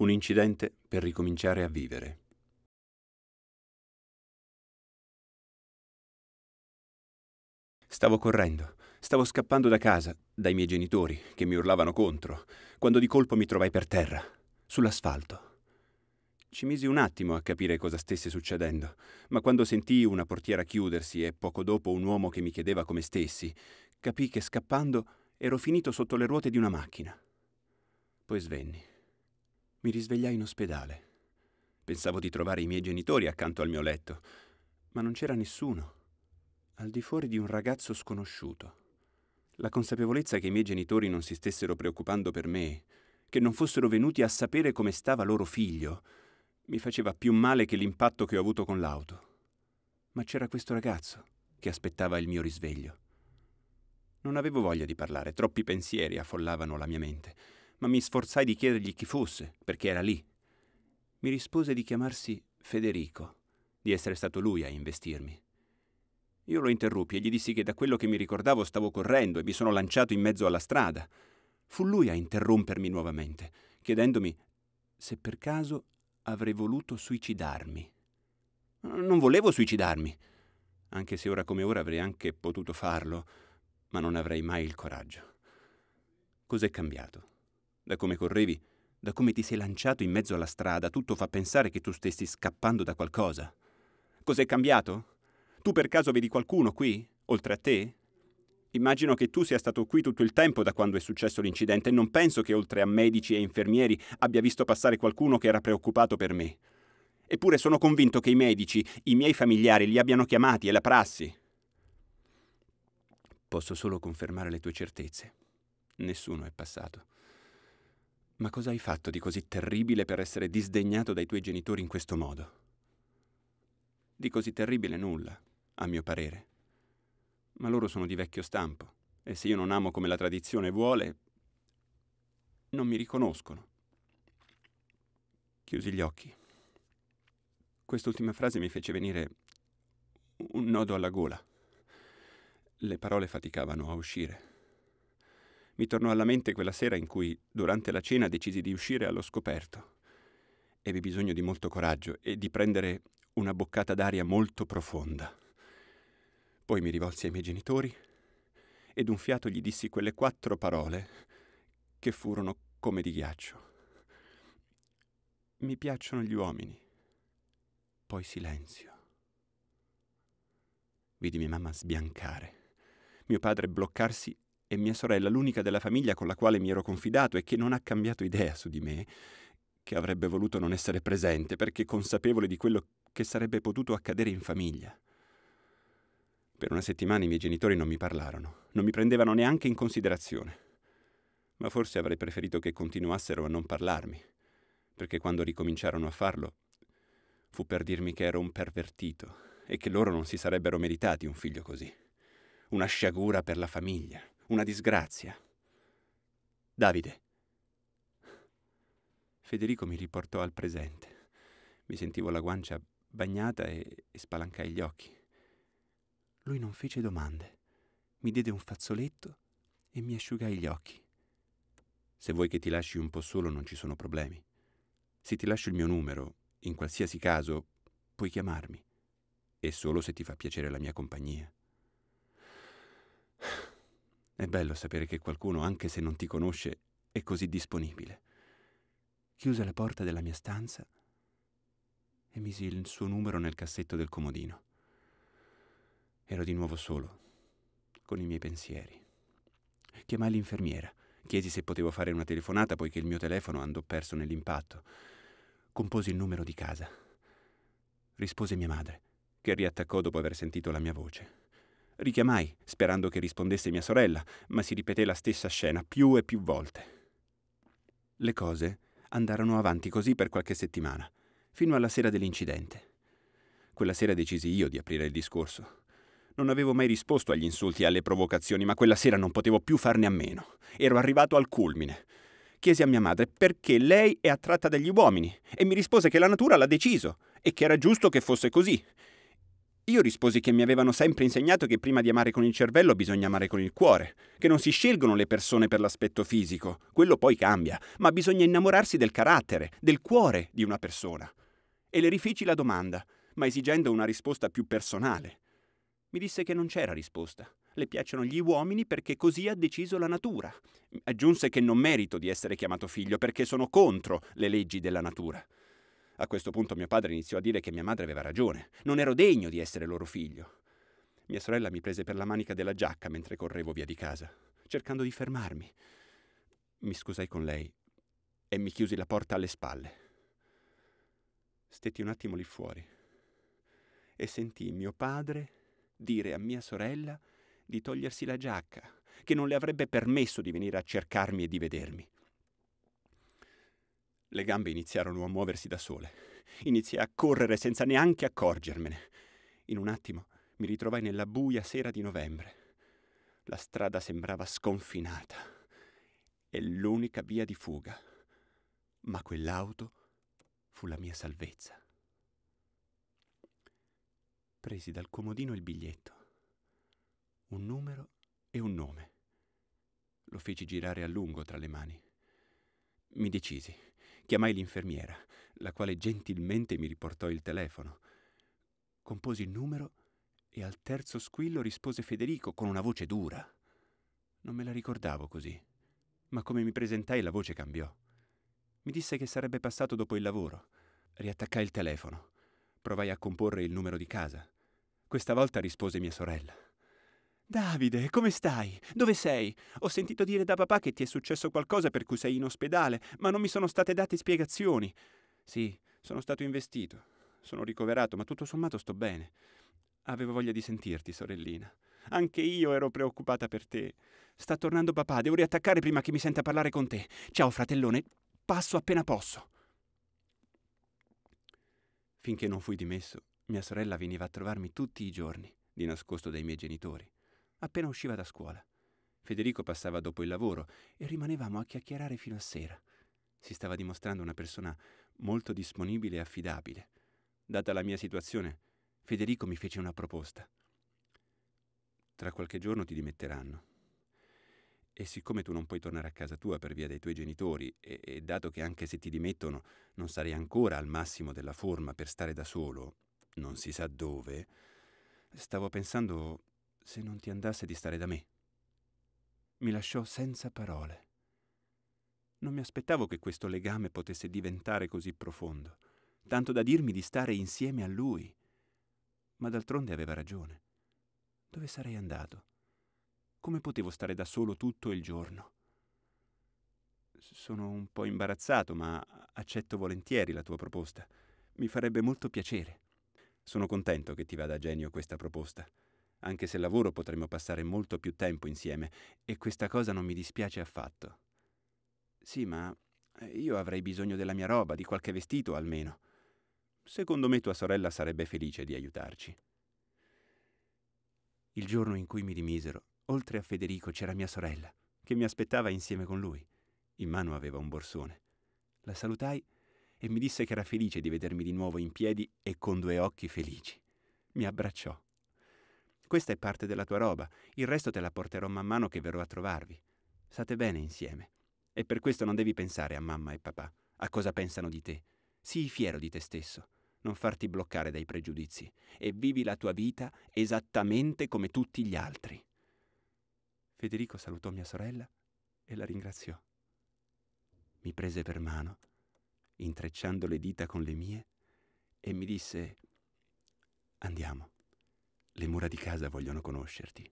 Un incidente per ricominciare a vivere. Stavo correndo, stavo scappando da casa, dai miei genitori, che mi urlavano contro, quando di colpo mi trovai per terra, sull'asfalto. Ci misi un attimo a capire cosa stesse succedendo, ma quando sentii una portiera chiudersi e poco dopo un uomo che mi chiedeva come stessi, capii che scappando ero finito sotto le ruote di una macchina. Poi svenni. Mi risvegliai in ospedale. Pensavo di trovare i miei genitori accanto al mio letto, ma non c'era nessuno, al di fuori di un ragazzo sconosciuto. La consapevolezza che i miei genitori non si stessero preoccupando per me, che non fossero venuti a sapere come stava loro figlio, mi faceva più male che l'impatto che ho avuto con l'auto. Ma c'era questo ragazzo che aspettava il mio risveglio. Non avevo voglia di parlare, troppi pensieri affollavano la mia mente ma mi sforzai di chiedergli chi fosse, perché era lì. Mi rispose di chiamarsi Federico, di essere stato lui a investirmi. Io lo interruppi e gli dissi che da quello che mi ricordavo stavo correndo e mi sono lanciato in mezzo alla strada. Fu lui a interrompermi nuovamente, chiedendomi se per caso avrei voluto suicidarmi. Non volevo suicidarmi, anche se ora come ora avrei anche potuto farlo, ma non avrei mai il coraggio. Cos'è cambiato? Da come correvi, da come ti sei lanciato in mezzo alla strada, tutto fa pensare che tu stessi scappando da qualcosa. Cos'è cambiato? Tu per caso vedi qualcuno qui, oltre a te? Immagino che tu sia stato qui tutto il tempo da quando è successo l'incidente e non penso che oltre a medici e infermieri abbia visto passare qualcuno che era preoccupato per me. Eppure sono convinto che i medici, i miei familiari, li abbiano chiamati, e la prassi. Posso solo confermare le tue certezze. Nessuno è passato. Ma cosa hai fatto di così terribile per essere disdegnato dai tuoi genitori in questo modo? Di così terribile nulla, a mio parere. Ma loro sono di vecchio stampo, e se io non amo come la tradizione vuole, non mi riconoscono. Chiusi gli occhi. Quest'ultima frase mi fece venire un nodo alla gola. Le parole faticavano a uscire. Mi tornò alla mente quella sera in cui, durante la cena, decisi di uscire allo scoperto. Ebbi bisogno di molto coraggio e di prendere una boccata d'aria molto profonda. Poi mi rivolsi ai miei genitori ed un fiato gli dissi quelle quattro parole che furono come di ghiaccio. Mi piacciono gli uomini. Poi silenzio. Vidi mia mamma sbiancare, mio padre bloccarsi e mia sorella, l'unica della famiglia con la quale mi ero confidato e che non ha cambiato idea su di me, che avrebbe voluto non essere presente perché consapevole di quello che sarebbe potuto accadere in famiglia. Per una settimana i miei genitori non mi parlarono, non mi prendevano neanche in considerazione. Ma forse avrei preferito che continuassero a non parlarmi, perché quando ricominciarono a farlo fu per dirmi che ero un pervertito e che loro non si sarebbero meritati un figlio così. Una sciagura per la famiglia una disgrazia. Davide. Federico mi riportò al presente. Mi sentivo la guancia bagnata e, e spalancai gli occhi. Lui non fece domande. Mi diede un fazzoletto e mi asciugai gli occhi. Se vuoi che ti lasci un po' solo non ci sono problemi. Se ti lascio il mio numero, in qualsiasi caso, puoi chiamarmi. E solo se ti fa piacere la mia compagnia. È bello sapere che qualcuno, anche se non ti conosce, è così disponibile. Chiuse la porta della mia stanza e misi il suo numero nel cassetto del comodino. Ero di nuovo solo, con i miei pensieri. Chiamai l'infermiera, chiesi se potevo fare una telefonata poiché il mio telefono andò perso nell'impatto. Composi il numero di casa. Rispose mia madre, che riattaccò dopo aver sentito la mia voce. Richiamai, sperando che rispondesse mia sorella, ma si ripeté la stessa scena più e più volte. Le cose andarono avanti così per qualche settimana, fino alla sera dell'incidente. Quella sera decisi io di aprire il discorso. Non avevo mai risposto agli insulti e alle provocazioni, ma quella sera non potevo più farne a meno. Ero arrivato al culmine. Chiesi a mia madre perché lei è attratta dagli uomini e mi rispose che la natura l'ha deciso e che era giusto che fosse così io risposi che mi avevano sempre insegnato che prima di amare con il cervello bisogna amare con il cuore, che non si scelgono le persone per l'aspetto fisico, quello poi cambia, ma bisogna innamorarsi del carattere, del cuore di una persona. E le rifici la domanda, ma esigendo una risposta più personale. Mi disse che non c'era risposta. Le piacciono gli uomini perché così ha deciso la natura. Aggiunse che non merito di essere chiamato figlio perché sono contro le leggi della natura. A questo punto mio padre iniziò a dire che mia madre aveva ragione. Non ero degno di essere loro figlio. Mia sorella mi prese per la manica della giacca mentre correvo via di casa, cercando di fermarmi. Mi scusai con lei e mi chiusi la porta alle spalle. Stetti un attimo lì fuori e sentì mio padre dire a mia sorella di togliersi la giacca, che non le avrebbe permesso di venire a cercarmi e di vedermi. Le gambe iniziarono a muoversi da sole. Iniziai a correre senza neanche accorgermene. In un attimo mi ritrovai nella buia sera di novembre. La strada sembrava sconfinata e l'unica via di fuga. Ma quell'auto fu la mia salvezza. Presi dal comodino il biglietto, un numero e un nome. Lo feci girare a lungo tra le mani. Mi decisi. Chiamai l'infermiera, la quale gentilmente mi riportò il telefono. Composi il numero e al terzo squillo rispose Federico con una voce dura. Non me la ricordavo così, ma come mi presentai la voce cambiò. Mi disse che sarebbe passato dopo il lavoro. Riattaccai il telefono. Provai a comporre il numero di casa. Questa volta rispose mia sorella. Davide, come stai? Dove sei? Ho sentito dire da papà che ti è successo qualcosa per cui sei in ospedale, ma non mi sono state date spiegazioni. Sì, sono stato investito. Sono ricoverato, ma tutto sommato sto bene. Avevo voglia di sentirti, sorellina. Anche io ero preoccupata per te. Sta tornando papà, devo riattaccare prima che mi senta parlare con te. Ciao, fratellone, passo appena posso. Finché non fui dimesso, mia sorella veniva a trovarmi tutti i giorni, di nascosto dai miei genitori appena usciva da scuola. Federico passava dopo il lavoro e rimanevamo a chiacchierare fino a sera. Si stava dimostrando una persona molto disponibile e affidabile. Data la mia situazione, Federico mi fece una proposta. Tra qualche giorno ti dimetteranno. E siccome tu non puoi tornare a casa tua per via dei tuoi genitori, e, e dato che anche se ti dimettono non sarai ancora al massimo della forma per stare da solo, non si sa dove, stavo pensando se non ti andasse di stare da me. Mi lasciò senza parole. Non mi aspettavo che questo legame potesse diventare così profondo, tanto da dirmi di stare insieme a lui. Ma d'altronde aveva ragione. Dove sarei andato? Come potevo stare da solo tutto il giorno? Sono un po' imbarazzato, ma accetto volentieri la tua proposta. Mi farebbe molto piacere. Sono contento che ti vada a genio questa proposta. Anche se lavoro potremmo passare molto più tempo insieme e questa cosa non mi dispiace affatto. Sì, ma eh, io avrei bisogno della mia roba, di qualche vestito almeno. Secondo me tua sorella sarebbe felice di aiutarci. Il giorno in cui mi rimisero, oltre a Federico c'era mia sorella, che mi aspettava insieme con lui. In mano aveva un borsone. La salutai e mi disse che era felice di vedermi di nuovo in piedi e con due occhi felici. Mi abbracciò. Questa è parte della tua roba, il resto te la porterò man mano che verrò a trovarvi. State bene insieme. E per questo non devi pensare a mamma e papà, a cosa pensano di te. Sii fiero di te stesso, non farti bloccare dai pregiudizi e vivi la tua vita esattamente come tutti gli altri. Federico salutò mia sorella e la ringraziò. Mi prese per mano, intrecciando le dita con le mie, e mi disse, andiamo. Le mura di casa vogliono conoscerti.